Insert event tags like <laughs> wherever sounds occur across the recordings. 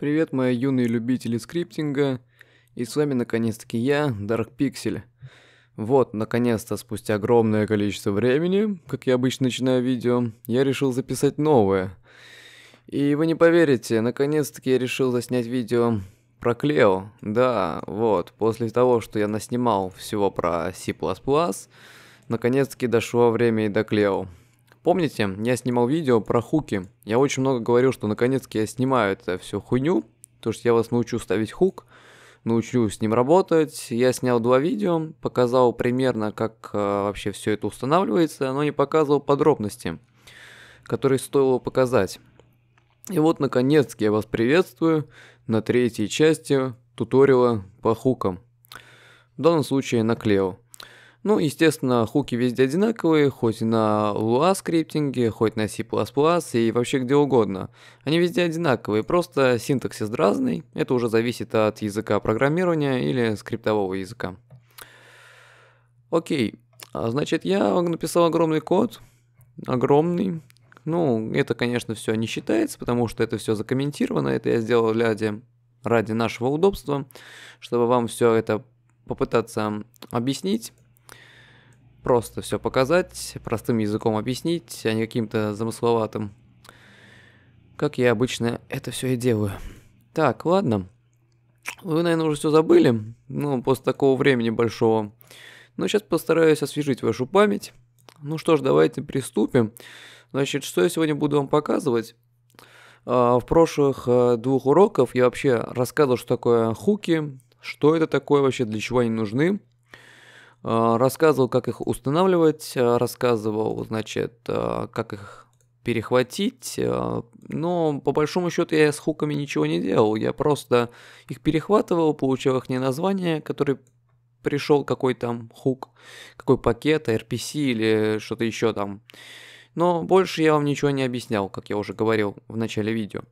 Привет, мои юные любители скриптинга. И с вами наконец-таки я, Dark Pixel. Вот, наконец-то, спустя огромное количество времени, как я обычно начинаю видео, я решил записать новое. И вы не поверите, наконец-таки я решил заснять видео про Клео. Да, вот, после того, что я наснимал всего про C++, наконец-таки дошло время и до Клео. Помните, я снимал видео про хуки. Я очень много говорил, что наконец-то я снимаю это всю хуйню, то что я вас научу ставить хук, научу с ним работать. Я снял два видео, показал примерно, как э, вообще все это устанавливается, но не показывал подробности, которые стоило показать. И вот, наконец-то, я вас приветствую на третьей части туториала по хукам. В данном случае на Клео. Ну, естественно, хуки везде одинаковые, хоть на Lua скриптинге, хоть на C++ и вообще где угодно. Они везде одинаковые, просто синтаксис разный, это уже зависит от языка программирования или скриптового языка. Окей, а значит, я написал огромный код, огромный, ну, это, конечно, все не считается, потому что это все закомментировано. Это я сделал ради, ради нашего удобства, чтобы вам все это попытаться объяснить просто все показать, простым языком объяснить, а не каким-то замысловатым. Как я обычно это все и делаю. Так, ладно. Вы, наверное, уже все забыли, ну, после такого времени большого. Но сейчас постараюсь освежить вашу память. Ну что ж, давайте приступим. Значит, что я сегодня буду вам показывать? А, в прошлых э, двух уроках я вообще рассказывал, что такое хуки, что это такое вообще, для чего они нужны. А, рассказывал, как их устанавливать, а, рассказывал, значит, а, как их перехватить, но по большому счету я с хуками ничего не делал, я просто их перехватывал, получал их не название, который пришел, какой там хук, какой пакет, RPC или что-то еще там. Но больше я вам ничего не объяснял, как я уже говорил в начале видео.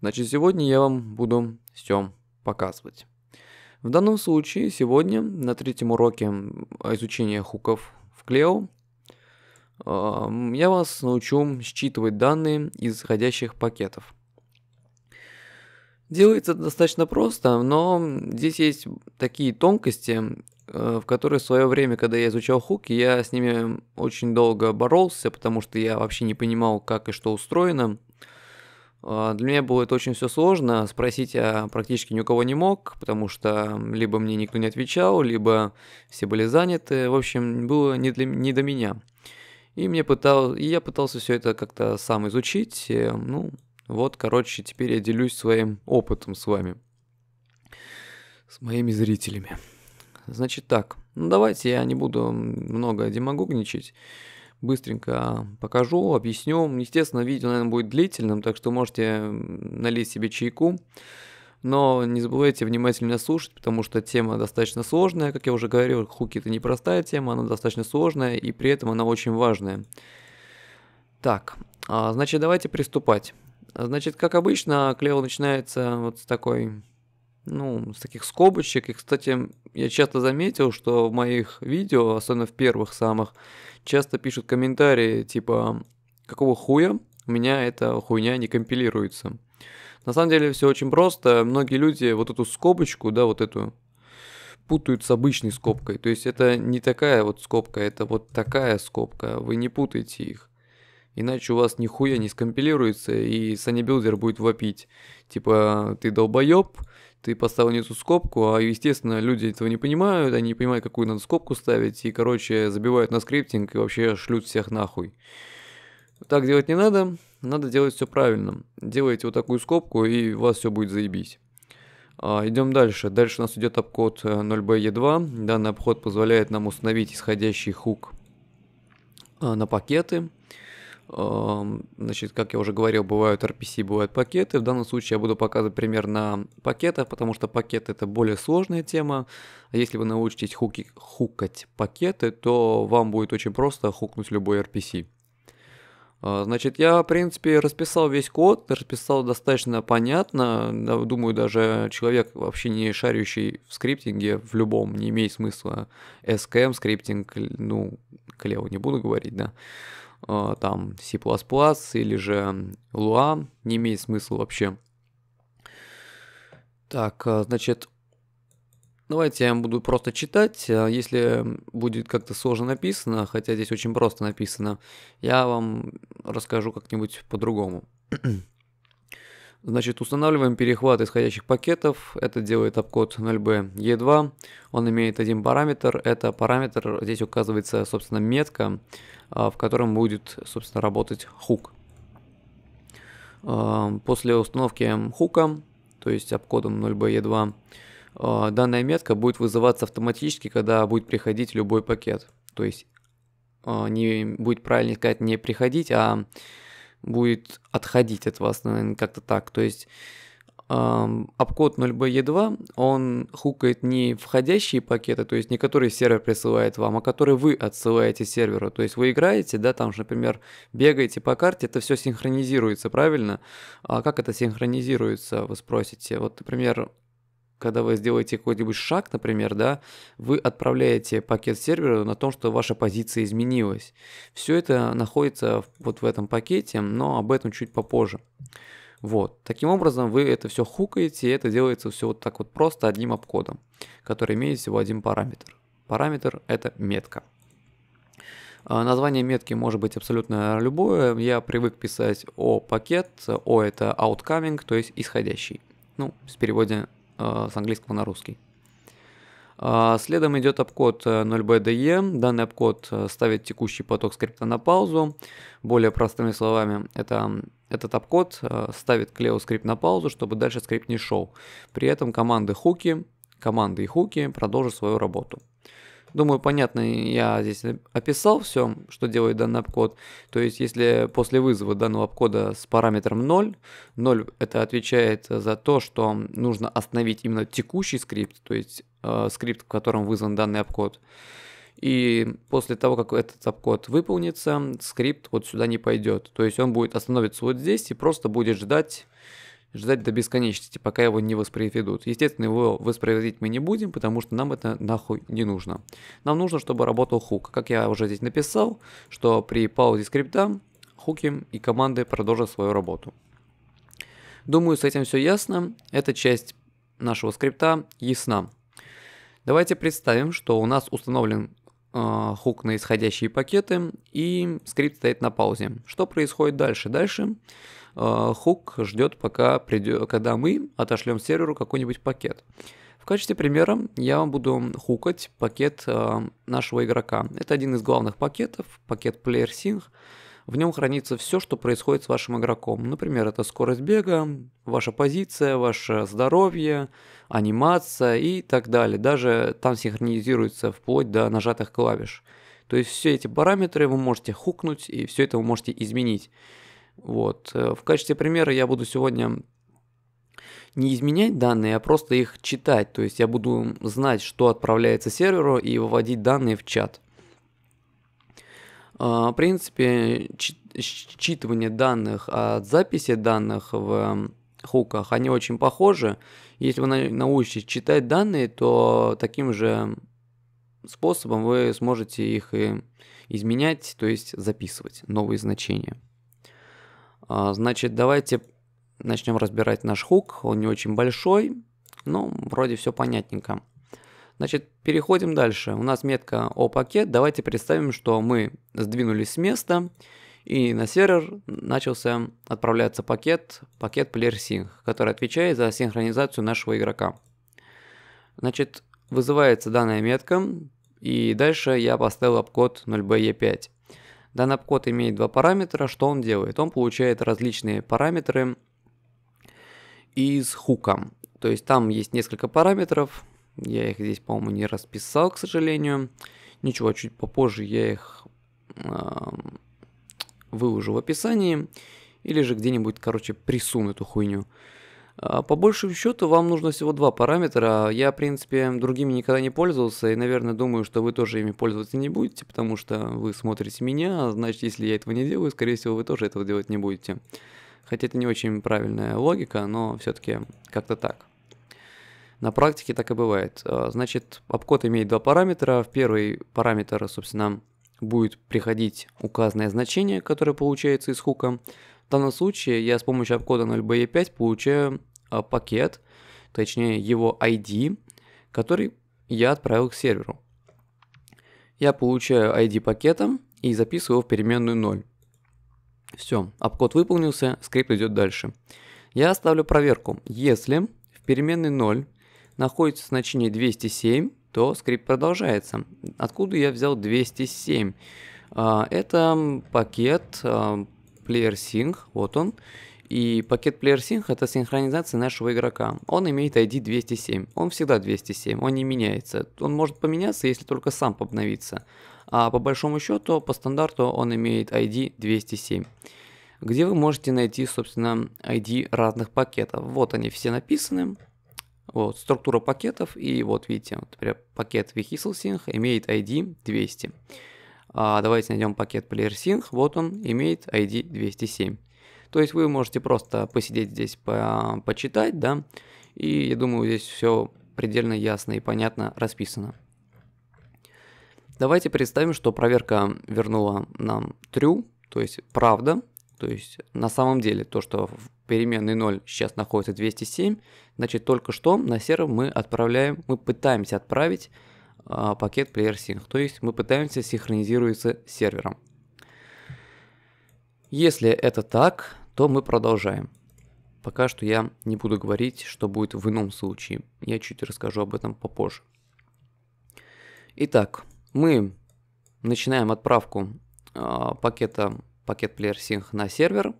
Значит, сегодня я вам буду всем показывать. В данном случае сегодня на третьем уроке изучения хуков в Клео а, я вас научу считывать данные из входящих пакетов. Делается это достаточно просто, но здесь есть такие тонкости, э, в которые в свое время, когда я изучал хуки, я с ними очень долго боролся, потому что я вообще не понимал, как и что устроено. А, для меня было это очень все сложно, спросить я практически ни у кого не мог, потому что либо мне никто не отвечал, либо все были заняты, в общем, было не, для, не до меня. И, мне пытал, и я пытался все это как-то сам изучить, э, ну, вот, короче, теперь я делюсь своим опытом с вами, с моими зрителями. Значит так, ну давайте я не буду много демагогничать быстренько а, покажу, объясню. Естественно, видео, наверное, будет длительным, так что можете налить себе чайку. Но не забывайте внимательно слушать, потому что тема достаточно сложная. Как я уже говорил, хуки это непростая тема, она достаточно сложная и при этом она очень важная. Так, а, значит, давайте приступать. Значит, как обычно, клево начинается вот с такой ну, с таких скобочек. И, кстати, я часто заметил, что в моих видео, особенно в первых самых, часто пишут комментарии типа «Какого хуя у меня эта хуйня не компилируется?» На самом деле все очень просто. Многие люди вот эту скобочку, да, вот эту путают с обычной скобкой. То есть это не такая вот скобка, это вот такая скобка. Вы не путайте их. Иначе у вас нихуя не скомпилируется, и Sunny Билдер будет вопить. Типа, ты долбоеб, ты поставил не ту скобку, а, естественно, люди этого не понимают, они не понимают, какую надо скобку ставить, и, короче, забивают на скриптинг и вообще шлют всех нахуй. Так делать не надо, надо делать все правильно. Делайте вот такую скобку, и у вас все будет заебись. А, Идем дальше. Дальше у нас идет обход 0BE2. Э, Данный обход позволяет нам установить исходящий хук а, на пакеты. Значит, как я уже говорил, бывают RPC, бывают пакеты. В данном случае я буду показывать пример на пакетах, потому что пакеты это более сложная тема. А если вы научитесь хуки, хукать пакеты, то вам будет очень просто хукнуть любой RPC. А, значит, я, в принципе, расписал весь код, расписал достаточно понятно. Думаю, даже человек, вообще не шарящий в скриптинге, в любом, не имеет смысла. SKM эм скриптинг, ну, клево не буду говорить, да. А, там C++ или же Lua, не имеет смысла вообще. Так, а, значит, давайте я буду просто читать, а, если будет как-то сложно написано, хотя здесь очень просто написано, я вам расскажу как-нибудь по-другому. <clears throat> Значит, устанавливаем перехват исходящих пакетов. Это делает обкод 0b e2. Он имеет один параметр. Это параметр, здесь указывается, собственно, метка. А, в котором будет, собственно, работать хук. А, после установки хука, то есть обкодом 0BE2, а, данная метка будет вызываться автоматически, когда будет приходить любой пакет. То есть не будет правильно сказать не приходить, а будет отходить от вас, наверное, как-то так. То есть обкод 0BE2, он хукает не входящие пакеты, то есть не которые сервер присылает вам, а которые вы отсылаете серверу. То есть вы играете, да, там же, например, бегаете по карте, это все синхронизируется, правильно? А как это синхронизируется, вы спросите? Вот, например, когда вы сделаете какой-нибудь шаг, например, да, вы отправляете пакет серверу на том, что ваша позиция изменилась. Все это находится вот в этом пакете, но об этом чуть попозже. Вот. Таким образом, вы это все хукаете, и это делается все вот так вот просто одним обходом, который имеет всего один параметр. Параметр – это метка. А, название метки может быть абсолютно любое. Я привык писать о пакет, о это outcoming, то есть исходящий. Ну, с переводе э, с английского на русский. А, следом идет обкод 0bde. Э, Данный обкод э, ставит текущий поток скрипта на паузу. Более простыми словами, это этот обкод э, ставит Cleo скрипт на паузу, чтобы дальше скрипт не шел. При этом команды хуки, команды и хуки продолжат свою работу. Думаю, понятно, я здесь описал все, что делает данный обкод. То есть, если после вызова данного обкода с параметром 0, 0 это отвечает за то, что нужно остановить именно текущий скрипт, то есть э, скрипт, в котором вызван данный обкод. И после того, как этот обкод выполнится, скрипт вот сюда не пойдет. То есть он будет остановиться вот здесь и просто будет ждать ждать до бесконечности, пока его не воспроизведут. Естественно, его воспроизводить мы не будем, потому что нам это нахуй не нужно. Нам нужно, чтобы работал хук. Как я уже здесь написал, что при паузе скрипта хуки и команды продолжат свою работу. Думаю, с этим все ясно. Эта часть нашего скрипта ясна. Давайте представим, что у нас установлен э, хук на исходящие пакеты, и скрипт стоит на паузе. Что происходит дальше? Дальше а, хук ждет, пока придет, когда мы отошлем серверу какой-нибудь пакет. В качестве примера я вам буду хукать пакет а, нашего игрока. Это один из главных пакетов, пакет PlayerSync. В нем хранится все, что происходит с вашим игроком. Например, это скорость бега, ваша позиция, ваше здоровье, анимация и так далее. Даже там синхронизируется вплоть до нажатых клавиш. То есть все эти параметры вы можете хукнуть и все это вы можете изменить. Вот. Э, в качестве примера я буду сегодня не изменять данные, а просто их читать. То есть я буду знать, что отправляется серверу и выводить данные в чат. А, в принципе, считывание данных от записи данных в хуках, они очень похожи. Если вы научитесь читать данные, то таким же способом вы сможете их и изменять, то есть записывать новые значения. А, значит, давайте начнем разбирать наш хук. Он не очень большой, но вроде все понятненько. Значит, переходим дальше. У нас метка о пакет. Давайте представим, что мы сдвинулись с места, и на сервер начался отправляться пакет, пакет PlayerSync, который отвечает за синхронизацию нашего игрока. Значит, вызывается данная метка, и дальше я поставил обкод 0BE5. Данный код имеет два параметра. Что он делает? Он получает различные параметры из хука. То есть там есть несколько параметров. Я их здесь, по-моему, не расписал, к сожалению. Ничего, чуть попозже я их э, выложу в описании. Или же где-нибудь, короче, присуну эту хуйню. А, по большему счету вам нужно всего два параметра. Я, в принципе, другими никогда не пользовался, и, наверное, думаю, что вы тоже ими пользоваться не будете, потому что вы смотрите меня, а значит, если я этого не делаю, скорее всего, вы тоже этого делать не будете. Хотя это не очень правильная логика, но все-таки как-то так. На практике так и бывает. А, значит, обкод имеет два параметра. В первый параметр, собственно, будет приходить указанное значение, которое получается из хука. В данном случае я с помощью обкода 0be5 получаю Э, пакет, точнее его ID, который я отправил к серверу. Я получаю ID пакета и записываю его в переменную 0. Все, обкод выполнился, скрипт идет дальше. Я оставлю проверку. Если в переменной 0 находится значение 207, то скрипт продолжается. Откуда я взял 207? А, это пакет а, PlayerSync, вот он. И пакет Player Sync это синхронизация нашего игрока. Он имеет ID 207. Он всегда 207, он не меняется. Он может поменяться, если только сам обновится. А по большому счету, по стандарту он имеет ID 207 где вы можете найти, собственно, ID разных пакетов. Вот они все написаны. Вот, структура пакетов, и вот видите, вот, например, пакет Vehicle Sync имеет ID 200. А, давайте найдем пакет Player Sync, вот он имеет ID 207. То есть вы можете просто посидеть здесь, по почитать, да, и я думаю, здесь все предельно ясно и понятно расписано. Давайте представим, что проверка вернула нам true, то есть правда, то есть на самом деле то, что в переменной 0 сейчас находится 207, значит только что на сервер мы отправляем, мы пытаемся отправить э, пакет PlayerSync, то есть мы пытаемся синхронизироваться с сервером. Если это так, то мы продолжаем. Пока что я не буду говорить, что будет в ином случае. Я чуть расскажу об этом попозже. Итак, мы начинаем отправку э, пакета пакет Player Sync на сервер.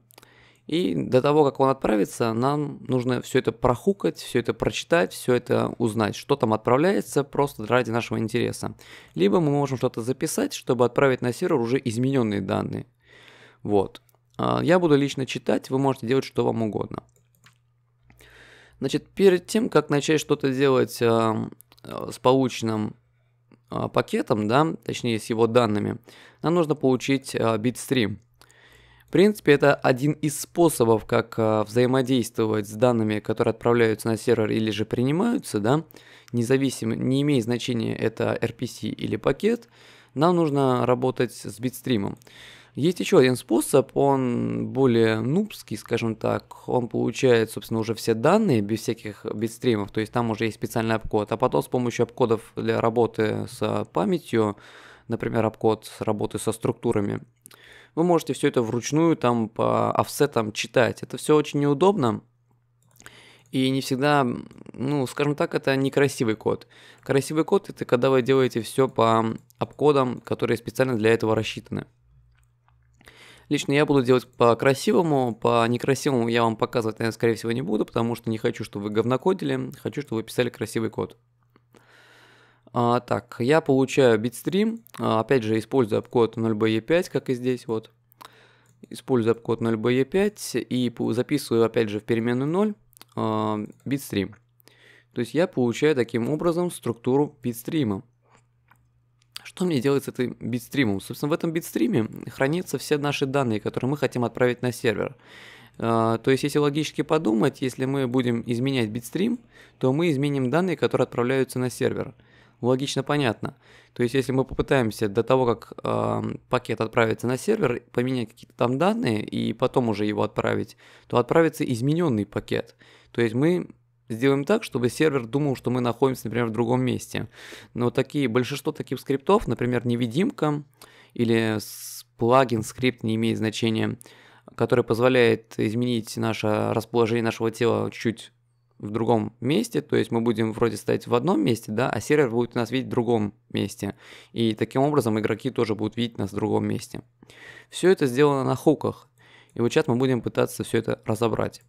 И до того, как он отправится, нам нужно все это прохукать, все это прочитать, все это узнать, что там отправляется, просто ради нашего интереса. Либо мы можем что-то записать, чтобы отправить на сервер уже измененные данные. Вот. А, я буду лично читать, вы можете делать что вам угодно. Значит, перед тем, как начать что-то делать а, а, с полученным пакетом, да, точнее с его данными, нам нужно получить битстрим. В принципе, это один из способов, как взаимодействовать с данными, которые отправляются на сервер или же принимаются, да, независимо, не имеет значения это RPC или пакет, нам нужно работать с битстримом. Есть еще один способ, он более нубский, скажем так. Он получает, собственно, уже все данные без всяких битстримов, то есть там уже есть специальный обкод. А потом с помощью обкодов для работы с памятью, например, обкод с работы со структурами, вы можете все это вручную там по офсетам читать. Это все очень неудобно, и не всегда, ну, скажем так, это некрасивый код. Красивый код это когда вы делаете все по обкодам, которые специально для этого рассчитаны. Лично я буду делать по-красивому, по-некрасивому я вам показывать, наверное, скорее всего, не буду, потому что не хочу, чтобы вы говнокодили, хочу, чтобы вы писали красивый код. А, так, я получаю битстрим, а, опять же, используя обкод 0BE5, как и здесь, вот. Использую обкод 0BE5 и записываю, опять же, в переменную 0 а, То есть я получаю таким образом структуру битстрима что мне делать с этим битстримом? Собственно, в этом битстриме хранятся все наши данные, которые мы хотим отправить на сервер. А, то есть, если логически подумать, если мы будем изменять битстрим, то мы изменим данные, которые отправляются на сервер. Логично понятно. То есть, если мы попытаемся до того, как э, пакет отправится на сервер, поменять какие-то там данные и потом уже его отправить, то отправится измененный пакет. То есть мы сделаем так, чтобы сервер думал, что мы находимся, например, в другом месте. Но такие, большинство таких скриптов, например, невидимка или плагин, скрипт не имеет значения, который позволяет изменить наше расположение нашего тела чуть-чуть в другом месте, то есть мы будем вроде стоять в одном месте, да, а сервер будет нас видеть в другом месте. И таким образом игроки тоже будут видеть нас в другом месте. Все это сделано на хуках. И вот сейчас мы будем пытаться все это разобрать.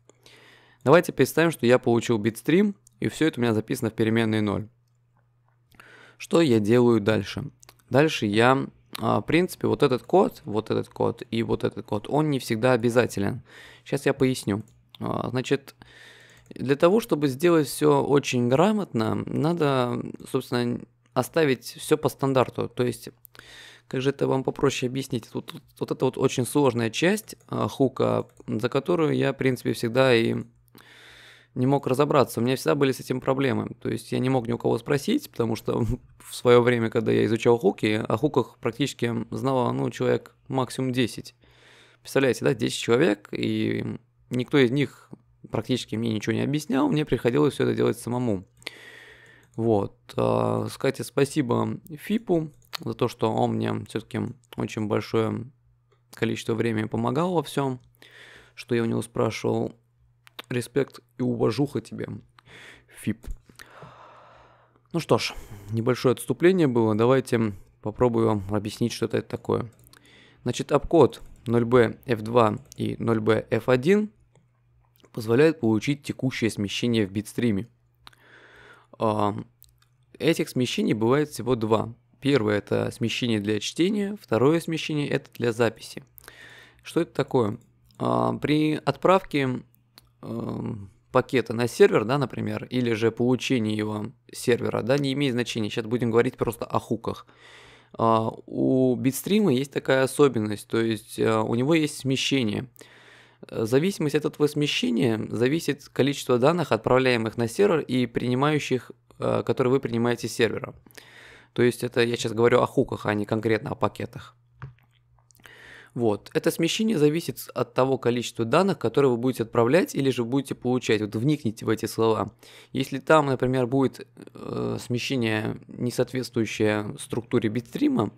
Давайте представим, что я получил битстрим, и все это у меня записано в переменной 0. Что я делаю дальше? Дальше я, а, в принципе, вот этот код, вот этот код и вот этот код, он не всегда обязателен. Сейчас я поясню. А, значит, для того, чтобы сделать все очень грамотно, надо, собственно, оставить все по стандарту. То есть, как же это вам попроще объяснить? Вот, вот это вот очень сложная часть а, хука, за которую я, в принципе, всегда и не мог разобраться. У меня всегда были с этим проблемы. То есть я не мог ни у кого спросить, потому что <laughs> в свое время, когда я изучал хуки, о хуках практически знал ну, человек максимум 10. Представляете, да, 10 человек, и никто из них практически мне ничего не объяснял, мне приходилось все это делать самому. Вот. Э, кстати, спасибо Фипу за то, что он мне все-таки очень большое количество времени помогал во всем, что я у него спрашивал. Респект и уважуха тебе, Фип. Ну что ж, небольшое отступление было. Давайте попробую вам объяснить, что это такое. Значит, обкод 0bf2 и 0bf1 позволяет получить текущее смещение в битстриме. А, этих смещений бывает всего два. Первое это смещение для чтения, второе смещение это для записи. Что это такое? А, при отправке Эм, пакета на сервер, да, например, или же получение его сервера, да, не имеет значения. Сейчас будем говорить просто о хуках. А, у битстрима есть такая особенность, то есть э, у него есть смещение. Э, зависимость от этого смещения зависит количество данных, отправляемых на сервер и принимающих, э, которые вы принимаете с сервера. То есть это я сейчас говорю о хуках, а не конкретно о пакетах. Вот. Это смещение зависит от того количества данных, которые вы будете отправлять или же будете получать. Вот вникните в эти слова. Если там, например, будет э, смещение, не соответствующее структуре битстрима,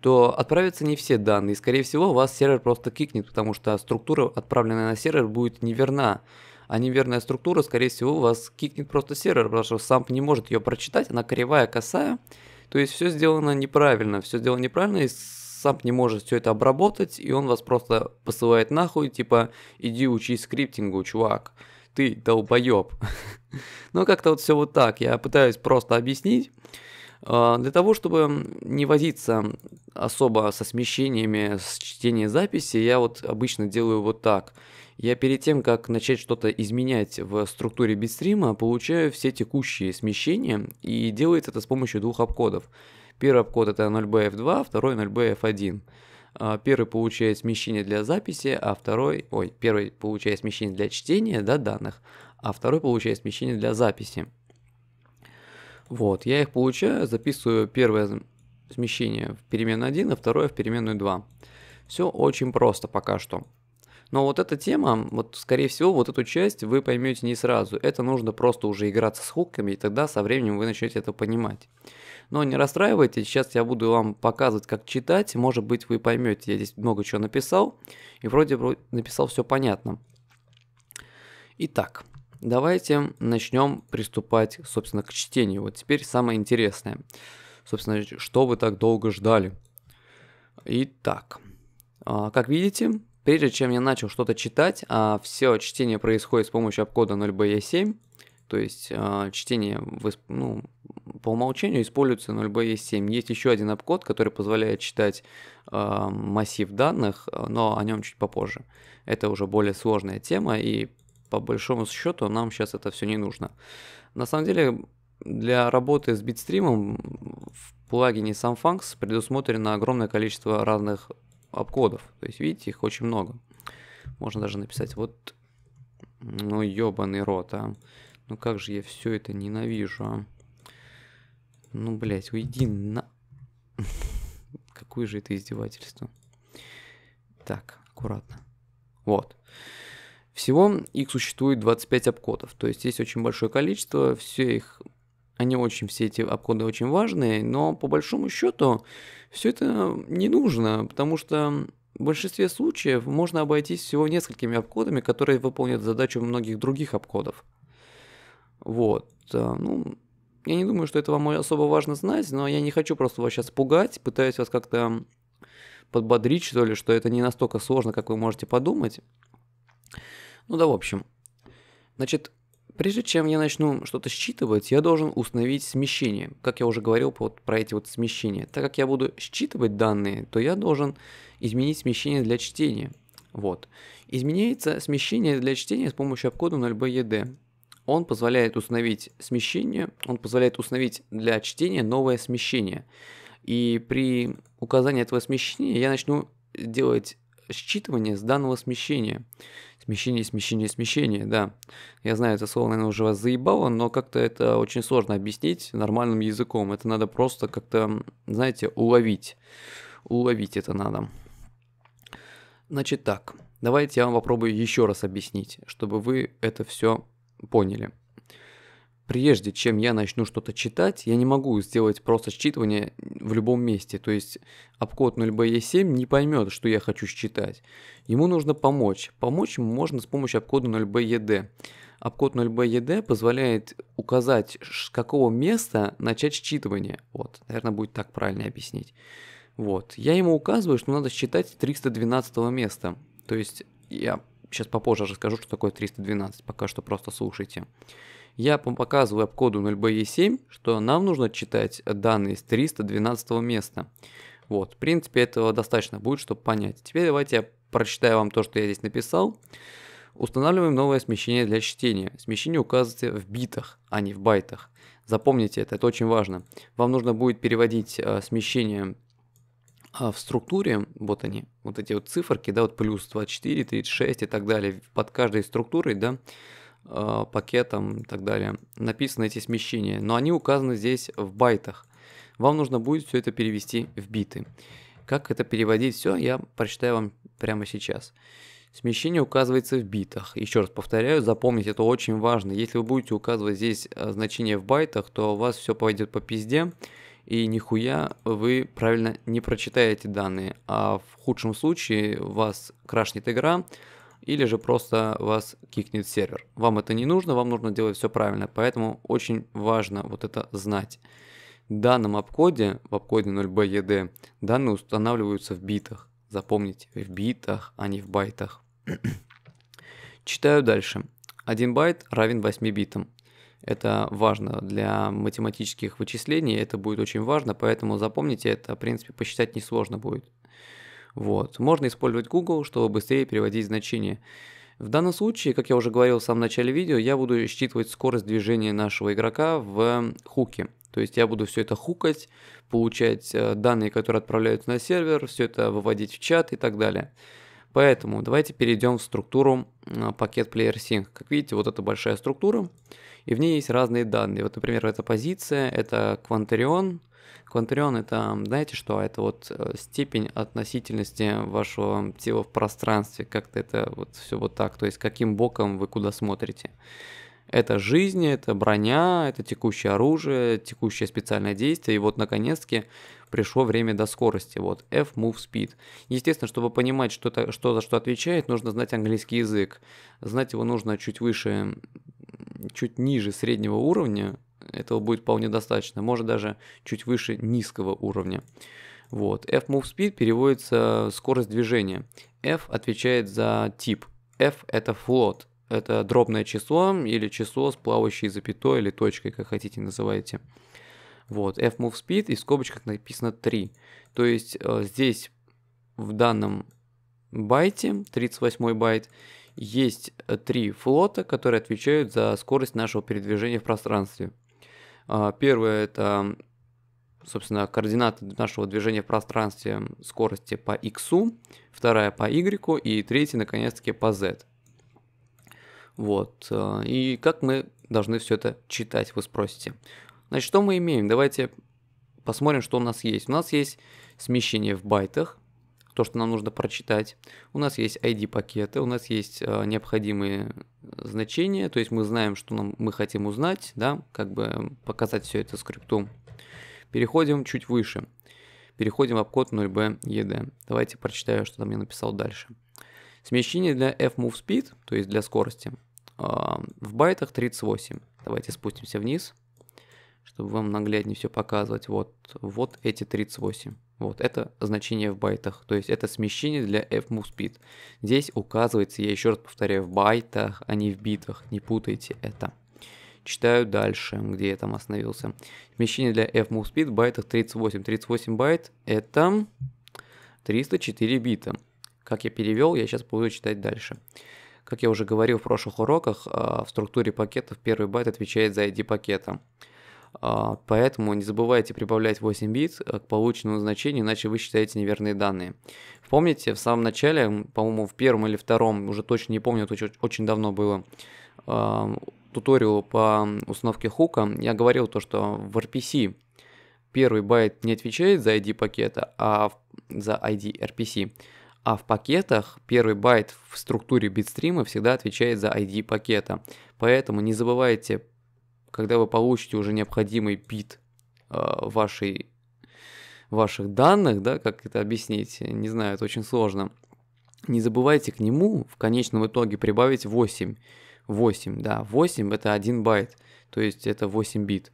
то отправятся не все данные. Скорее всего, вас сервер просто кикнет, потому что структура, отправленная на сервер, будет неверна а неверная структура, скорее всего, у вас кикнет просто сервер, потому что сам не может ее прочитать, она кривая, косая, то есть все сделано неправильно, все сделано неправильно, и сам не может все это обработать, и он вас просто посылает нахуй, типа, иди учись скриптингу, чувак, ты долбоеб. <laughs> Но ну, как-то вот все вот так, я пытаюсь просто объяснить. А, для того, чтобы не возиться особо со смещениями с чтения записи, я вот обычно делаю вот так. Я перед тем, как начать что-то изменять в структуре битстрима, получаю все текущие смещения, и делается это с помощью двух обходов. Первый обход это 0BF2, второй 0BF1. А, первый получает смещение для записи, а второй, ой, первый получает смещение для чтения да, данных, а второй получает смещение для записи. Вот, я их получаю, записываю первое смещение в переменную 1, а второе в переменную 2. Все очень просто пока что. Но вот эта тема, вот скорее всего, вот эту часть вы поймете не сразу. Это нужно просто уже играться с хуками, и тогда со временем вы начнете это понимать. Но не расстраивайтесь, сейчас я буду вам показывать, как читать, может быть вы поймете, я здесь много чего написал, и вроде бы написал все понятно. Итак, давайте начнем приступать, собственно, к чтению. Вот теперь самое интересное. Собственно, что вы так долго ждали? Итак, а, как видите, Прежде чем я начал что-то читать, а все чтение происходит с помощью обкода 0BE7, то есть э, чтение в, ну, по умолчанию используется 0BE7. Есть еще один обкод, который позволяет читать э, массив данных, но о нем чуть попозже. Это уже более сложная тема, и по большому счету нам сейчас это все не нужно. На самом деле, для работы с битстримом в плагине SumFunks предусмотрено огромное количество разных обкодов. То есть, видите, их очень много. Можно даже написать вот... Ну, ёбаный рот, а. Ну, как же я все это ненавижу, а. Ну, блядь, уйди на... <laughs> Какое же это издевательство. Так, аккуратно. Вот. Всего их существует 25 обкодов, то есть есть очень большое количество, все их, они очень, все эти обкоды очень важные, но по большому счету все это не нужно, потому что в большинстве случаев можно обойтись всего несколькими обходами, которые выполнят задачу многих других обходов. Вот. Э, ну, я не думаю, что это вам особо важно знать, но я не хочу просто вас сейчас пугать, пытаюсь вас как-то подбодрить, что ли, что это не настолько сложно, как вы можете подумать. Ну да, в общем. Значит, Прежде чем я начну что-то считывать, я должен установить смещение, как я уже говорил вот про эти вот смещения. Так как я буду считывать данные, то я должен изменить смещение для чтения. Вот. Изменяется смещение для чтения с помощью обкода 0bed. Он позволяет установить смещение, он позволяет установить для чтения новое смещение. И при указании этого смещения я начну делать считывание с данного смещения. Смещение, смещение, смещение, да. Я знаю, это слово, наверное, уже вас заебало, но как-то это очень сложно объяснить нормальным языком. Это надо просто как-то, знаете, уловить. Уловить это надо. Значит так, давайте я вам попробую еще раз объяснить, чтобы вы это все поняли прежде чем я начну что-то читать, я не могу сделать просто считывание в любом месте. То есть обкод 0BE7 не поймет, что я хочу считать. Ему нужно помочь. Помочь ему можно с помощью обкода 0BED. Обкод 0BED позволяет указать, с какого места начать считывание. Вот, наверное, будет так правильно объяснить. Вот, я ему указываю, что надо считать 312 места. То есть я сейчас попозже расскажу, что такое 312, пока что просто слушайте. Слушайте я показываю обкоду 0BE7, что нам нужно читать данные с 312 места. Вот, в принципе, этого достаточно будет, чтобы понять. Теперь давайте я прочитаю вам то, что я здесь написал. Устанавливаем новое смещение для чтения. Смещение указывается в битах, а не в байтах. Запомните это, это очень важно. Вам нужно будет переводить э, смещение а, в структуре, вот они, вот эти вот циферки, да, вот плюс 24, 36 и так далее, под каждой структурой, да, Э, пакетом и так далее, написаны эти смещения, но они указаны здесь в байтах. Вам нужно будет все это перевести в биты. Как это переводить все, я прочитаю вам прямо сейчас. Смещение указывается в битах. Еще раз повторяю, запомните, это очень важно. Если вы будете указывать здесь э, значение в байтах, то у вас все пойдет по пизде, и нихуя вы правильно не прочитаете данные. А в худшем случае вас крашнет игра, или же просто вас кикнет сервер. Вам это не нужно, вам нужно делать все правильно, поэтому очень важно вот это знать. В данном обкоде, в обкоде 0BED, данные устанавливаются в битах. Запомните, в битах, а не в байтах. <clears throat> Читаю дальше. 1 байт равен 8 битам. Это важно для математических вычислений, это будет очень важно, поэтому запомните это, в принципе, посчитать несложно будет. Вот. Можно использовать Google, чтобы быстрее переводить значения. В данном случае, как я уже говорил в самом начале видео, я буду считывать скорость движения нашего игрока в эм, хуке. То есть я буду все это хукать, получать э, данные, которые отправляются на сервер, все это выводить в чат и так далее. Поэтому давайте перейдем в структуру э, пакет Player Sync. Как видите, вот это большая структура, и в ней есть разные данные. Вот, например, это позиция, это квантерион, Квантарион это, знаете что, это вот э, степень относительности вашего тела в пространстве, как-то это вот все вот так, то есть каким боком вы куда смотрите. Это жизнь, это броня, это текущее оружие, текущее специальное действие, и вот наконец-таки пришло время до скорости, вот F move speed. Естественно, чтобы понимать, что, это, что за что отвечает, нужно знать английский язык. Знать его нужно чуть выше, чуть ниже среднего уровня, этого будет вполне достаточно, может даже чуть выше низкого уровня. Вот. F Move Speed переводится скорость движения. F отвечает за тип. F это float, это дробное число или число с плавающей запятой или точкой, как хотите называйте. Вот, F Move Speed и в скобочках написано 3. То есть э, здесь в данном байте, 38 байт, есть три флота, которые отвечают за скорость нашего передвижения в пространстве. А, первое – это, собственно, координаты нашего движения в пространстве скорости по x, вторая по y и третья, наконец-таки, по z. Вот. Э, и как мы должны все это читать, вы спросите. Значит, что мы имеем? Давайте посмотрим, что у нас есть. У нас есть смещение в байтах, то, что нам нужно прочитать. У нас есть ID-пакеты, у нас есть э, необходимые э, значения, то есть мы знаем, что нам, мы хотим узнать, да, как бы эм, показать все это скрипту. Переходим чуть выше. Переходим в обкод 0b.ed. Давайте прочитаю, что там я написал дальше. Смещение для fmove speed, то есть для скорости, э, в байтах 38. Давайте спустимся вниз, чтобы вам нагляднее все показывать. Вот, вот эти 38. Вот, это значение в байтах, то есть это смещение для speed. Здесь указывается, я еще раз повторяю, в байтах, а не в битах, не путайте это. Читаю дальше, где я там остановился. Смещение для fmovespeed в байтах 38. 38 байт это 304 бита. Как я перевел, я сейчас буду читать дальше. Как я уже говорил в прошлых уроках, а, в структуре пакетов первый байт отвечает за ID пакета. А, поэтому не забывайте прибавлять 8 бит э, к полученному значению, иначе вы считаете неверные данные. Помните, в самом начале, по-моему, в первом или втором, уже точно не помню, это очень, давно было, туториалу по установке хука, я говорил то, что в RPC первый байт не отвечает за ID пакета, а за ID RPC. А в пакетах первый байт в структуре битстрима всегда отвечает за ID пакета. Поэтому не забывайте когда вы получите уже необходимый бит э, вашей, ваших данных, да, как это объяснить, не знаю, это очень сложно, не забывайте к нему в конечном итоге прибавить 8. 8, да, 8 это 1 байт, то есть это 8 бит.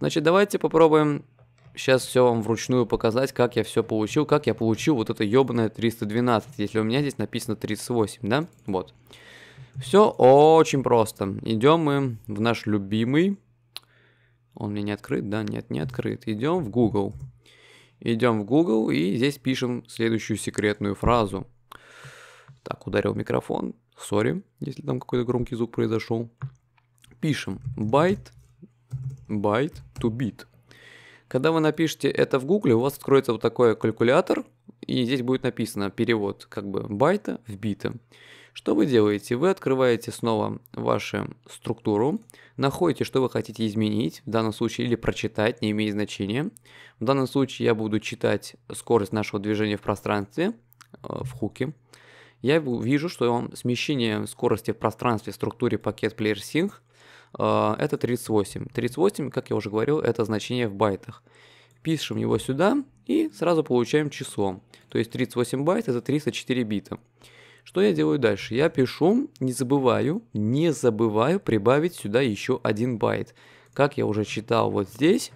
Значит, давайте попробуем сейчас все вам вручную показать, как я все получил, как я получил вот это ебаное 312, если у меня здесь написано 38, да, вот. Вот. Все очень просто. Идем мы в наш любимый. Он мне не открыт, да? Нет, не открыт. Идем в Google. Идем в Google и здесь пишем следующую секретную фразу. Так, ударил микрофон. Сори, если там какой-то громкий звук произошел. Пишем байт, байт, to бит. Когда вы напишете это в Google, у вас откроется вот такой калькулятор, и здесь будет написано перевод как бы байта в бита. Что вы делаете? Вы открываете снова вашу структуру, находите, что вы хотите изменить, в данном случае или прочитать, не имеет значения. В данном случае я буду читать скорость нашего движения в пространстве, э, в хуке. Я вижу, что смещение скорости в пространстве в структуре пакет player sync э, это 38. 38, как я уже говорил, это значение в байтах. Пишем его сюда и сразу получаем число. То есть 38 байт это 304 бита. Что я делаю дальше? Я пишу, не забываю, не забываю прибавить сюда еще один байт. Как я уже читал вот здесь,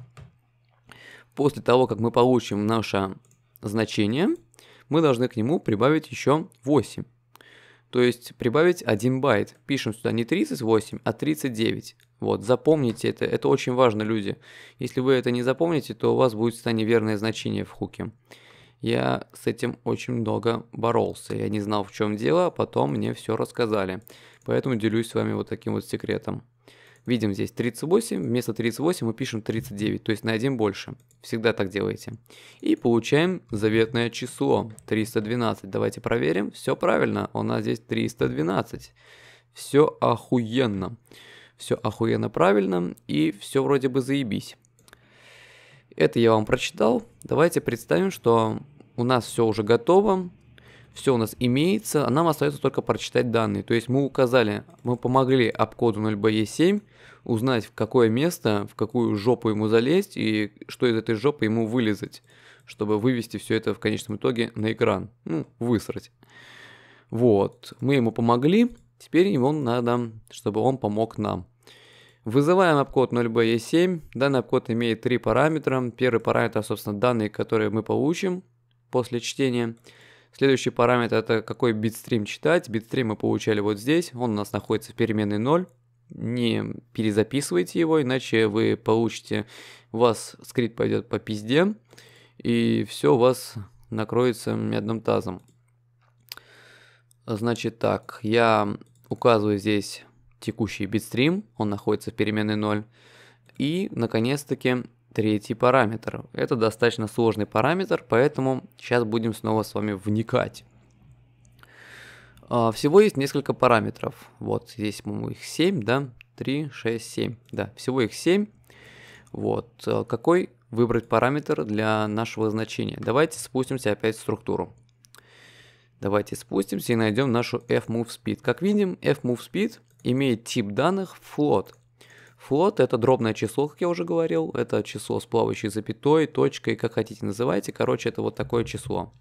после того, как мы получим наше значение, мы должны к нему прибавить еще 8. То есть прибавить 1 байт. Пишем сюда не 38, а 39. Вот, запомните это, это очень важно, люди. Если вы это не запомните, то у вас будет всегда неверное значение в хуке. Я с этим очень долго боролся. Я не знал, в чем дело, а потом мне все рассказали. Поэтому делюсь с вами вот таким вот секретом. Видим здесь 38, вместо 38 мы пишем 39, то есть на 1 больше. Всегда так делайте. И получаем заветное число 312. Давайте проверим. Все правильно, у нас здесь 312. Все охуенно. Все охуенно правильно и все вроде бы заебись. Это я вам прочитал. Давайте представим, что у нас все уже готово, все у нас имеется, а нам остается только прочитать данные. То есть мы указали, мы помогли обкоду 0BE7 узнать, в какое место, в какую жопу ему залезть и что из этой жопы ему вылезать, чтобы вывести все это в конечном итоге на экран. Ну, высрать. Вот, мы ему помогли, теперь ему надо, чтобы он помог нам. Вызываем обкод 0 be 7 Данный обкод имеет три параметра. Первый параметр, собственно, данные, которые мы получим после чтения. Следующий параметр это какой битстрим читать. Битстрим мы получали вот здесь. Он у нас находится в переменной 0. Не перезаписывайте его, иначе вы получите, у вас скрипт пойдет по пизде, и все у вас накроется медным тазом. Значит так, я указываю здесь текущий битстрим, он находится в переменной 0. И, наконец-таки, третий параметр. Это достаточно сложный параметр, поэтому сейчас будем снова с вами вникать. А, всего есть несколько параметров. Вот здесь, по-моему, их 7, да? 3, 6, 7. Да, всего их 7. Вот. А, какой выбрать параметр для нашего значения? Давайте спустимся опять в структуру. Давайте спустимся и найдем нашу fMoveSpeed. Как видим, fMoveSpeed имеет тип данных float. Float – это дробное число, как я уже говорил, это число с плавающей запятой, точкой, как хотите называйте, короче, это вот такое число.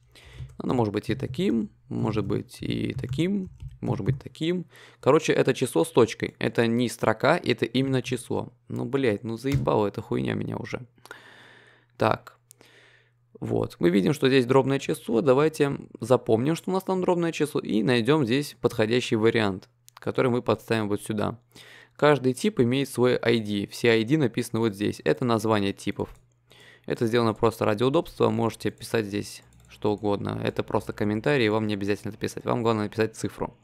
Оно может быть и таким, может быть и таким, может быть таким. Короче, это число с точкой. Это не строка, это именно число. Ну, блядь, ну заебало, эта хуйня меня уже. Так. Вот. Мы видим, что здесь дробное число. Давайте запомним, что у нас там дробное число, и найдем здесь подходящий вариант который мы подставим вот сюда. Каждый тип имеет свой ID. Все ID написаны вот здесь. Это название типов. Это сделано просто ради удобства. Можете писать здесь что угодно. Это просто комментарий, вам не обязательно это писать. Вам главное написать цифру.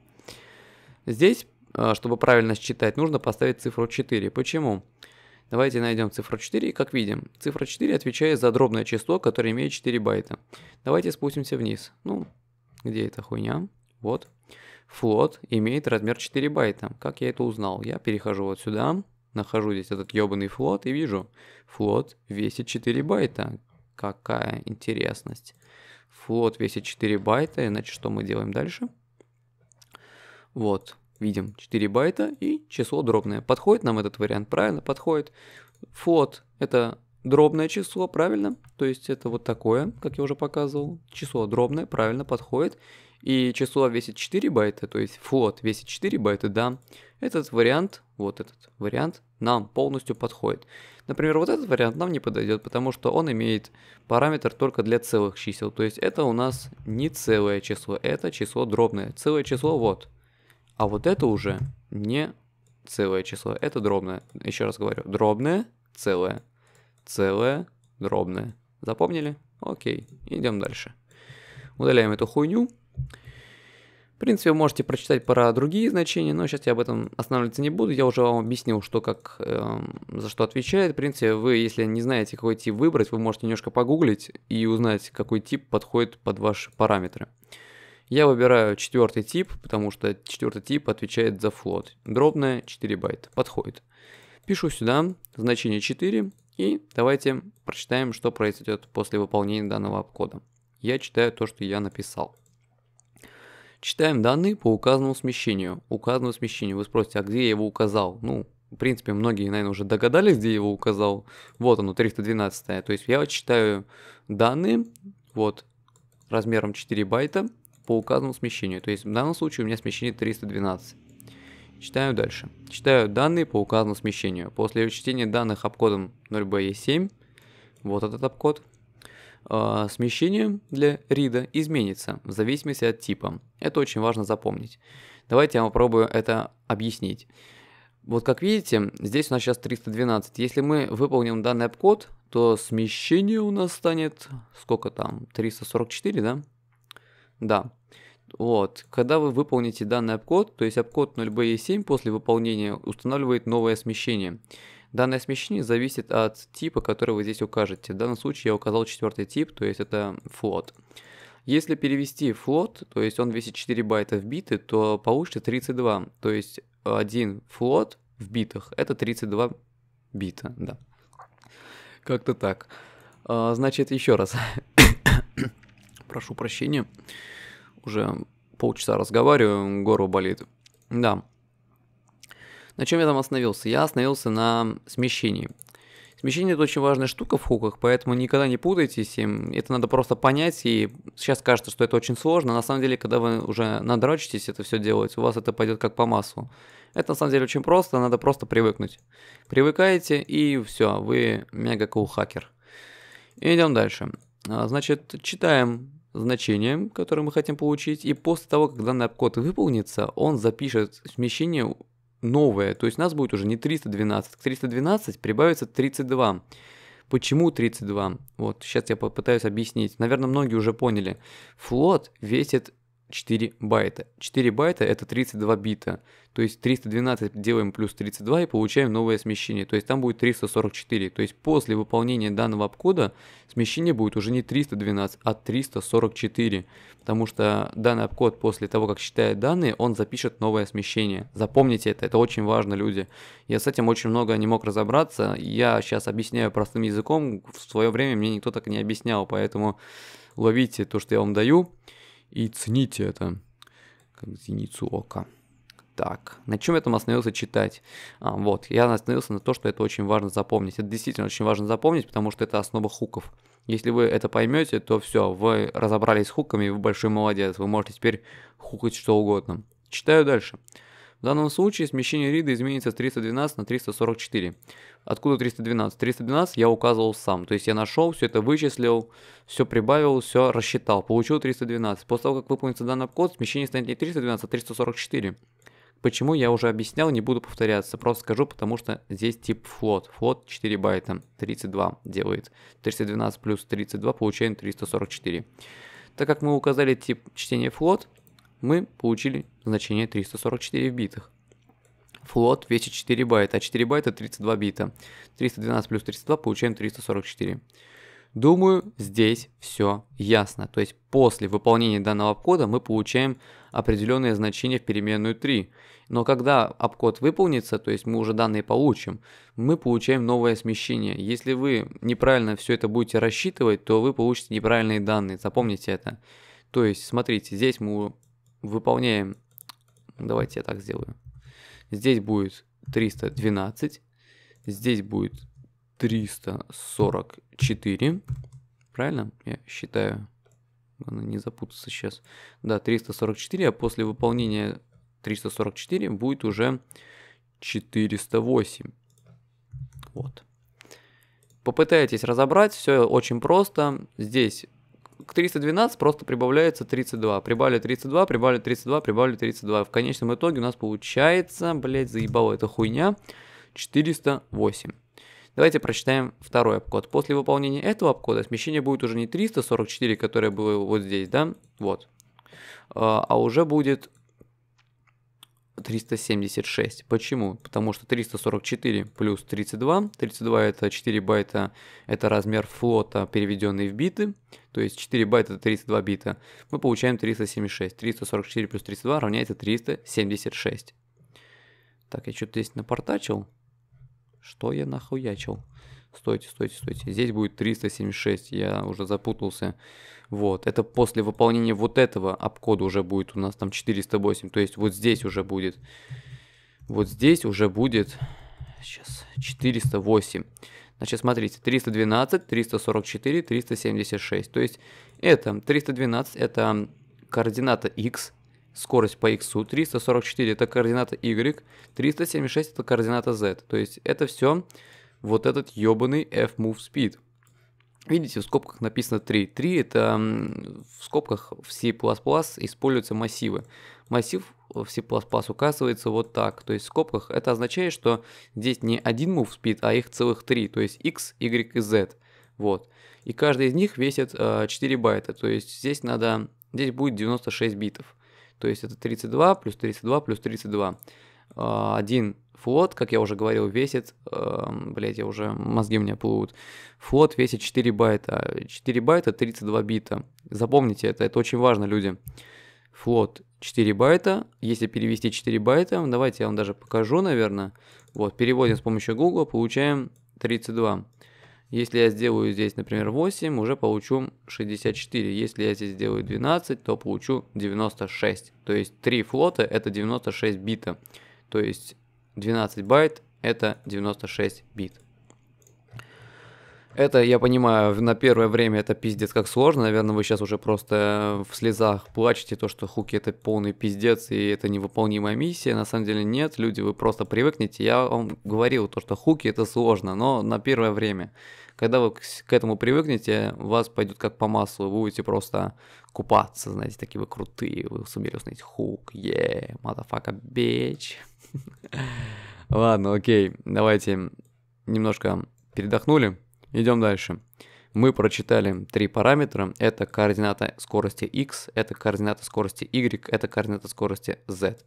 Здесь, а, чтобы правильно считать, нужно поставить цифру 4. Почему? Давайте найдем цифру 4, и как видим, цифра 4 отвечает за дробное число, которое имеет 4 байта. Давайте спустимся вниз. Ну, где эта хуйня? Вот. Float имеет размер 4 байта. Как я это узнал? Я перехожу вот сюда, нахожу здесь этот ебаный флот и вижу, флот весит 4 байта. Какая интересность. Флот весит 4 байта, иначе что мы делаем дальше? Вот, видим 4 байта и число дробное. Подходит нам этот вариант, правильно? Подходит. Флот это дробное число, правильно? То есть это вот такое, как я уже показывал. Число дробное, правильно, подходит и число весит 4 байта, то есть float весит 4 байта, да, этот вариант, вот этот вариант, нам полностью подходит. Например, вот этот вариант нам не подойдет, потому что он имеет параметр только для целых чисел. То есть это у нас не целое число, это число дробное. Целое число вот. А вот это уже не целое число, это дробное. Еще раз говорю, дробное, целое. Целое, дробное. Запомнили? Окей, идем дальше. Удаляем эту хуйню принципе, вы можете прочитать про другие значения, но сейчас я об этом останавливаться не буду. Я уже вам объяснил, что как, э, за что отвечает. В принципе, вы, если не знаете, какой тип выбрать, вы можете немножко погуглить и узнать, какой тип подходит под ваши параметры. Я выбираю четвертый тип, потому что четвертый тип отвечает за флот. Дробная 4 байта. Подходит. Пишу сюда значение 4 и давайте прочитаем, что произойдет после выполнения данного обхода. Я читаю то, что я написал. Читаем данные по указанному смещению. Указанному смещению. Вы спросите, а где я его указал? Ну, в принципе, многие, наверное, уже догадались, где я его указал. Вот оно, 312. То есть я читаю данные, вот, размером 4 байта по указанному смещению. То есть в данном случае у меня смещение 312. Читаю дальше. Читаю данные по указанному смещению. После чтения данных обкодом 0BE7, вот этот обкод, э, смещение для рида изменится в зависимости от типа. Это очень важно запомнить. Давайте я попробую это объяснить. Вот как видите, здесь у нас сейчас 312. Если мы выполним данный обкод, то смещение у нас станет, сколько там, 344, да? Да. Вот, когда вы выполните данный обкод, то есть обкод 0b7 после выполнения устанавливает новое смещение. Данное смещение зависит от типа, который вы здесь укажете. В данном случае я указал четвертый тип, то есть это float. Если перевести float, то есть он весит 4 байта в биты, то получится 32. То есть один float в битах это 32 бита, да. Как-то так. А, значит, еще раз. <coughs> Прошу прощения. Уже полчаса разговариваю, горло болит. Да. На чем я там остановился? Я остановился на смещении. Смещение это очень важная штука в хуках, поэтому никогда не путайтесь им. Это надо просто понять, и сейчас кажется, что это очень сложно. А на самом деле, когда вы уже надрочитесь это все делать, у вас это пойдет как по маслу. Это на самом деле очень просто, надо просто привыкнуть. Привыкаете, и все, вы мега кул-хакер. Идем дальше. А, значит, читаем значение, которое мы хотим получить, и после того, как данный обкод выполнится, он запишет смещение новое. То есть у нас будет уже не 312. К 312 прибавится 32. Почему 32? Вот, сейчас я попытаюсь объяснить. Наверное, многие уже поняли. Флот весит 4 байта. 4 байта это 32 бита. То есть 312 делаем плюс 32 и получаем новое смещение. То есть там будет 344. То есть после выполнения данного обкода смещение будет уже не 312, а 344. Потому что данный обкод после того, как считает данные, он запишет новое смещение. Запомните это, это очень важно, люди. Я с этим очень много не мог разобраться. Я сейчас объясняю простым языком. В свое время мне никто так не объяснял, поэтому ловите то, что я вам даю и цените это как зеницу ока. Так, на чем я там остановился читать? А, вот, я остановился на то, что это очень важно запомнить. Это действительно очень важно запомнить, потому что это основа хуков. Если вы это поймете, то все, вы разобрались с хуками, вы большой молодец, вы можете теперь хукать что угодно. Читаю дальше. В данном случае смещение рида изменится с 312 на 344. Откуда 312? 312 я указывал сам, то есть я нашел, все это вычислил, все прибавил, все рассчитал, получил 312. После того, как выполнится данный код, смещение станет не 312, а 344. Почему я уже объяснял, не буду повторяться, просто скажу, потому что здесь тип float, float 4 байта, 32 делает. 312 плюс 32 получаем 344. Так как мы указали тип чтения float мы получили значение 344 в битах. Флот весит 4 байта, а 4 байта 32 бита. 312 плюс 32 получаем 344. Думаю, здесь все ясно. То есть после выполнения данного обхода мы получаем определенное значение в переменную 3. Но когда обкод выполнится, то есть мы уже данные получим, мы получаем новое смещение. Если вы неправильно все это будете рассчитывать, то вы получите неправильные данные. Запомните это. То есть, смотрите, здесь мы выполняем, давайте я так сделаю, здесь будет 312, здесь будет 344, правильно? Я считаю, не запутаться сейчас. Да, 344, а после выполнения 344 будет уже 408. Вот. Попытайтесь разобрать, все очень просто. Здесь к 312 просто прибавляется 32. Прибавили 32, прибавили 32, прибавили 32. В конечном итоге у нас получается, блядь, заебала эта хуйня, 408. Давайте прочитаем второй обкод. После выполнения этого обкода смещение будет уже не 344, которое было вот здесь, да, вот, а, а уже будет 376. Почему? Потому что 344 плюс 32. 32 это 4 байта, это размер флота, переведенный в биты. То есть 4 байта это 32 бита. Мы получаем 376. 344 плюс 32 равняется 376. Так, я что-то здесь напортачил. Что я нахуячил? Стойте, стойте, стойте. Здесь будет 376, я уже запутался. Вот, это после выполнения вот этого обкода уже будет у нас там 408. То есть вот здесь уже будет, вот здесь уже будет, сейчас, 408. Значит, смотрите, 312, 344, 376. То есть это 312 это координата x, скорость по x, 344 это координата y, 376 это координата z. То есть это все вот этот ебаный F-Move Speed. Видите, в скобках написано 3. 3 это в скобках в C++ используются массивы. Массив в C++ указывается вот так, то есть в скобках. Это означает, что здесь не один move speed, а их целых три, то есть x, y и z. Вот. И каждый из них весит э, 4 байта, то есть здесь надо, здесь будет 96 битов. То есть это 32 плюс 32 плюс 32. А, один флот, как я уже говорил, весит, э, блядь, я уже, мозги у меня плывут, флот весит 4 байта, 4 байта 32 бита, запомните это, это очень важно, люди, флот 4 байта, если перевести 4 байта, давайте я вам даже покажу, наверное, вот, переводим с помощью Google, получаем 32, если я сделаю здесь, например, 8, уже получу 64. Если я здесь сделаю 12, то получу 96. То есть 3 флота это 96 бита. То есть 12 байт это 96 бит. Это, я понимаю, на первое время это пиздец как сложно. Наверное, вы сейчас уже просто э, в слезах плачете, то, что хуки это полный пиздец и это невыполнимая миссия. На самом деле нет, люди, вы просто привыкнете. Я вам говорил, то, что хуки это сложно, но на первое время. Когда вы к этому привыкнете, у вас пойдет как по маслу, вы будете просто купаться, знаете, такие вы крутые, вы сумели установить хук, е, мадафака бич. Ладно, окей, давайте немножко передохнули, идем дальше. Мы прочитали три параметра. Это координата скорости x, это координата скорости y, это координата скорости z.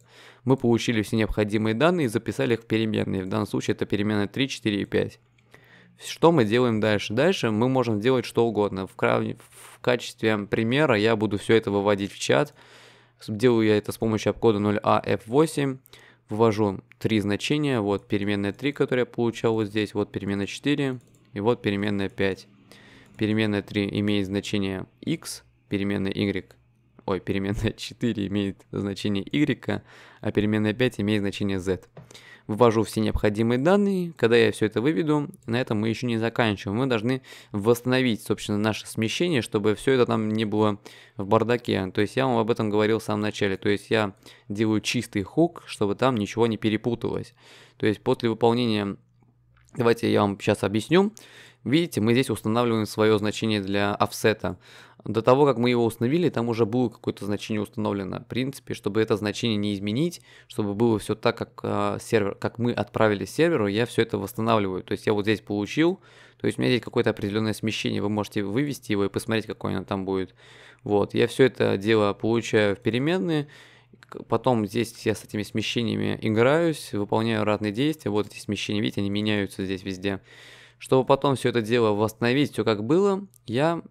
Мы получили все необходимые данные и записали их в переменные. В данном случае это переменные 3, 4 и 5. Что мы делаем дальше? Дальше мы можем делать что угодно. В, кра... в качестве примера я буду все это выводить в чат. Делаю я это с помощью обкода 0AF8 ввожу три значения, вот переменная 3, которую я получал вот здесь, вот переменная 4 и вот переменная 5. Переменная 3 имеет значение x, переменная y, ой, переменная 4 <laughs> имеет значение y, а переменная 5 имеет значение z ввожу все необходимые данные. Когда я все это выведу, на этом мы еще не заканчиваем. Мы должны восстановить, собственно, наше смещение, чтобы все это там не было в бардаке. То есть я вам об этом говорил в самом начале. То есть я делаю чистый хук, чтобы там ничего не перепуталось. То есть после выполнения... Давайте я вам сейчас объясню. Видите, мы здесь устанавливаем свое значение для офсета до того, как мы его установили, там уже было какое-то значение установлено. В принципе, чтобы это значение не изменить, чтобы было все так, как э, сервер, как мы отправили серверу, я все это восстанавливаю. То есть я вот здесь получил, то есть у меня здесь какое-то определенное смещение, вы можете вывести его и посмотреть, какое оно там будет. Вот, я все это дело получаю в переменные, потом здесь я с этими смещениями играюсь, выполняю разные действия, вот эти смещения, видите, они меняются здесь везде. Чтобы потом все это дело восстановить, все как было, я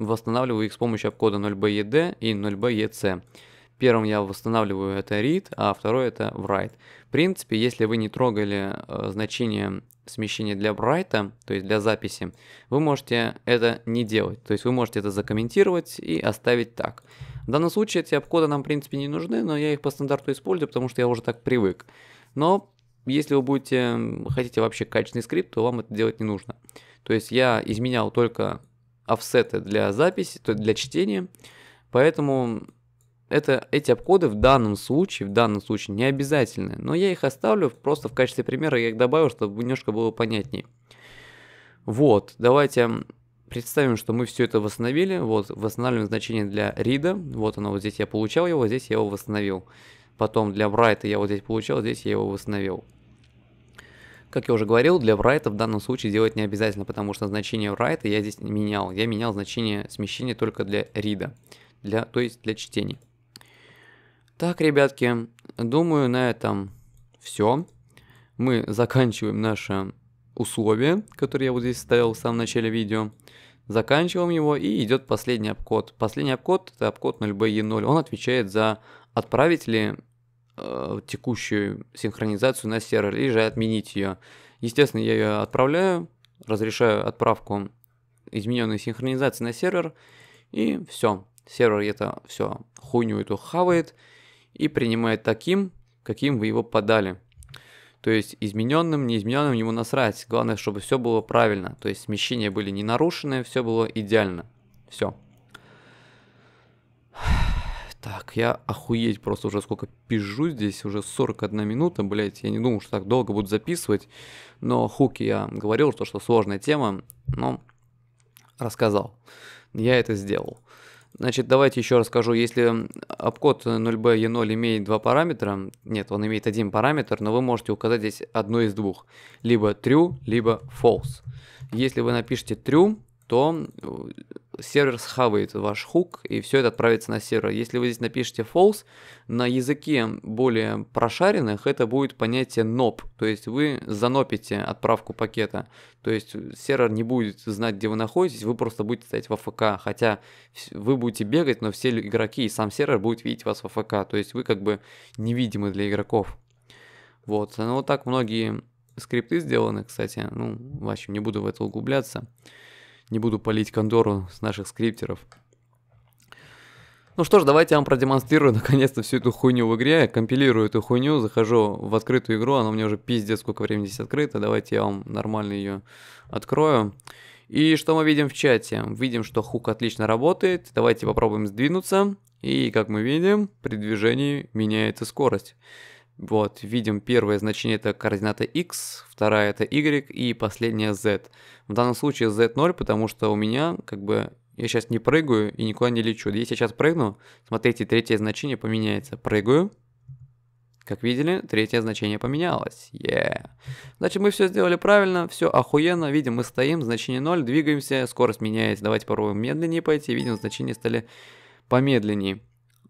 восстанавливаю их с помощью обкода 0bed и 0bec. Первым я восстанавливаю это read, а второй это write. В принципе, если вы не трогали э, значение смещения для write, то есть для записи, вы можете это не делать. То есть вы можете это закомментировать и оставить так. В данном случае эти обкоды нам, в принципе, не нужны, но я их по стандарту использую, потому что я уже так привык. Но если вы будете хотите вообще качественный скрипт, то вам это делать не нужно. То есть я изменял только офсеты для записи, то для чтения. Поэтому это, эти обходы в данном случае, в данном случае не обязательны. Но я их оставлю просто в качестве примера, я их добавил, чтобы немножко было понятнее. Вот, давайте представим, что мы все это восстановили. Вот, восстанавливаем значение для рида. Вот оно, вот здесь я получал его, здесь я его восстановил. Потом для брайта я вот здесь получал, здесь я его восстановил. Как я уже говорил, для врайта в данном случае делать не обязательно, потому что значение write я здесь не менял. Я менял значение смещения только для рида, для, то есть для чтения. Так, ребятки, думаю, на этом все. Мы заканчиваем наше условие, которое я вот здесь ставил в самом начале видео. Заканчиваем его и идет последний обкод. Последний обкод это обкод 0BE0. Он отвечает за отправить ли э, текущую синхронизацию на сервер или же отменить ее. Естественно, я ее отправляю, разрешаю отправку измененной синхронизации на сервер, и все. Сервер это все хуйню эту хавает и принимает таким, каким вы его подали. То есть измененным, неизмененным ему насрать. Главное, чтобы все было правильно. То есть смещения были не нарушены, все было идеально. Все. Так, я охуеть просто уже сколько пижу здесь, уже 41 минута, блять, я не думал, что так долго буду записывать, но хуки я говорил, что, что сложная тема, но рассказал, я это сделал. Значит, давайте еще расскажу, если обкод 0b e0 имеет два параметра, нет, он имеет один параметр, но вы можете указать здесь одно из двух, либо true, либо false. Если вы напишете true, то э, сервер схавает ваш хук, и все это отправится на сервер. Если вы здесь напишете false, на языке более прошаренных это будет понятие nop, то есть вы занопите отправку пакета, то есть сервер не будет знать, где вы находитесь, вы просто будете стоять в АФК, хотя вы будете бегать, но все игроки и сам сервер будет видеть вас в АФК, то есть вы как бы невидимы для игроков. Вот, ну вот так многие скрипты сделаны, кстати, ну, в общем, не буду в это углубляться. Не буду полить Кондору с наших скриптеров. Ну что ж, давайте я вам продемонстрирую <laughs> наконец-то всю эту хуйню в игре. Я Компилирую эту хуйню, захожу в открытую игру, она у меня уже пиздец сколько времени здесь открыта. Давайте я вам нормально ее открою. И что мы видим в чате? Видим, что хук отлично работает. Давайте попробуем сдвинуться. И как мы видим, при движении меняется скорость. Вот, видим первое значение это координата x, вторая это y и последняя z. В данном случае z 0, потому что у меня как бы я сейчас не прыгаю и никуда не лечу. Если я сейчас прыгну, смотрите, третье значение поменяется. Прыгаю. Как видели, третье значение поменялось. Yeah. Значит, мы все сделали правильно, все охуенно. Видим, мы стоим, значение 0, двигаемся, скорость меняется. Давайте попробуем медленнее пойти. Видим, значения стали помедленнее.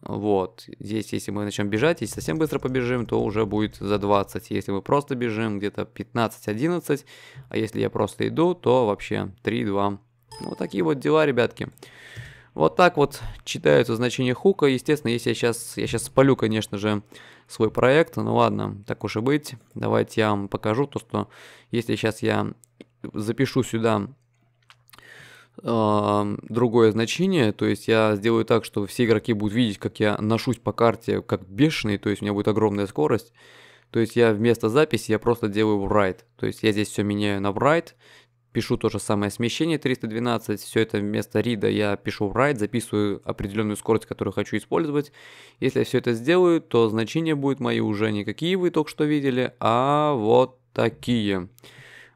Вот, здесь, если мы начнем бежать, если совсем быстро побежим, то уже будет за 20. Если мы просто бежим, где-то 15-11. А если я просто иду, то вообще 3-2. Вот такие вот дела, ребятки. Вот так вот читаются значения хука. Естественно, если я сейчас, я сейчас спалю, конечно же, свой проект. Ну ладно, так уж и быть. Давайте я вам покажу то, что если сейчас я запишу сюда э, другое значение, то есть я сделаю так, что все игроки будут видеть, как я ношусь по карте как бешеный, то есть у меня будет огромная скорость. То есть я вместо записи я просто делаю write, то есть я здесь все меняю на write, пишу то же самое смещение 312, все это вместо рида я пишу в write, записываю определенную скорость, которую хочу использовать. Если я все это сделаю, то значение будет мои уже не какие вы только что видели, а вот такие.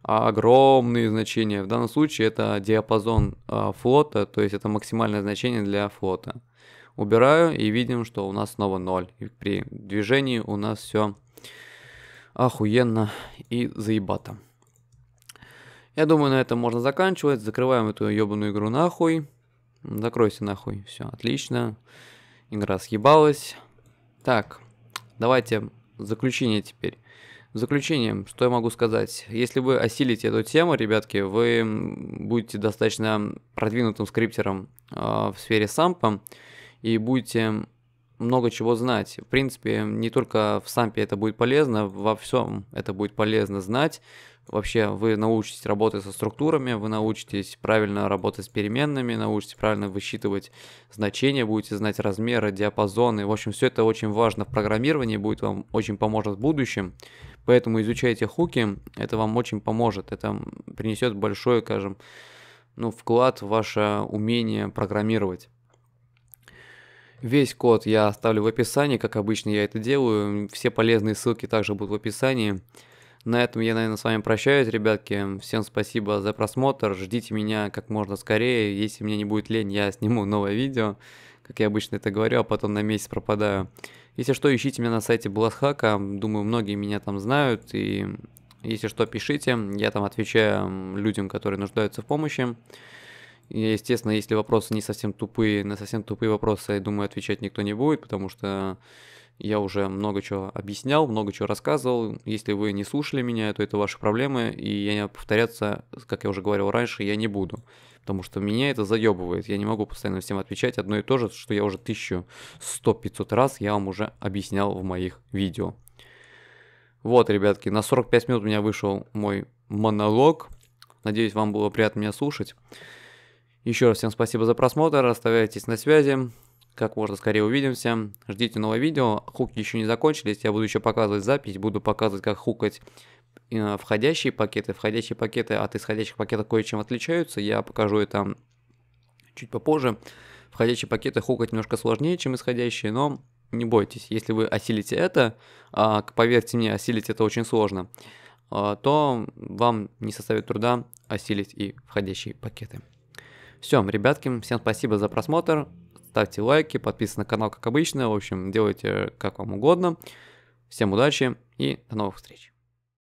А, огромные значения. В данном случае это диапазон а, флота, то есть это максимальное значение для флота. Убираю и видим, что у нас снова 0. И при движении у нас все охуенно и заебато. Я думаю, на этом можно заканчивать. Закрываем эту ебаную игру нахуй. Закройся нахуй. Все, отлично. Игра съебалась. Так, давайте заключение теперь. Заключением, что я могу сказать? Если вы осилите эту тему, ребятки, вы будете достаточно продвинутым скриптером э, в сфере сампа и будете много чего знать. В принципе, не только в сампе это будет полезно, во всем это будет полезно знать. Вообще, вы научитесь работать со структурами, вы научитесь правильно работать с переменными, научитесь правильно высчитывать значения, будете знать размеры, диапазоны. В общем, все это очень важно в программировании, будет вам очень поможет в будущем. Поэтому изучайте хуки, это вам очень поможет, это принесет большой, скажем, ну, вклад в ваше умение программировать. Весь код я оставлю в описании, как обычно я это делаю. Все полезные ссылки также будут в описании. На этом я, наверное, с вами прощаюсь, ребятки. Всем спасибо за просмотр. Ждите меня как можно скорее. Если мне не будет лень, я сниму новое видео. Как я обычно это говорю, а потом на месяц пропадаю. Если что, ищите меня на сайте Бласхака. Думаю, многие меня там знают. И если что, пишите. Я там отвечаю людям, которые нуждаются в помощи. И, естественно, если вопросы не совсем тупые, на совсем тупые вопросы, я думаю, отвечать никто не будет, потому что я уже много чего объяснял, много чего рассказывал. Если вы не слушали меня, то это ваши проблемы, и я повторяться, как я уже говорил раньше, я не буду. Потому что меня это заебывает. Я не могу постоянно всем отвечать одно и то же, что я уже тысячу, сто, пятьсот раз я вам уже объяснял в моих видео. Вот, ребятки, на 45 минут у меня вышел мой монолог. Надеюсь, вам было приятно меня слушать. Еще раз всем спасибо за просмотр, оставайтесь на связи как можно скорее увидимся. Ждите новое видео. Хуки еще не закончились, я буду еще показывать запись, буду показывать, как хукать э, входящие пакеты. Входящие пакеты от исходящих пакетов кое-чем отличаются, я покажу это чуть попозже. Входящие пакеты хукать немножко сложнее, чем исходящие, но не бойтесь. Если вы осилите это, а, поверьте мне, осилить это очень сложно, а, то вам не составит труда осилить и входящие пакеты. Все, ребятки, всем спасибо за просмотр ставьте лайки, подписывайтесь на канал, как обычно. В общем, делайте как вам угодно. Всем удачи и до новых встреч.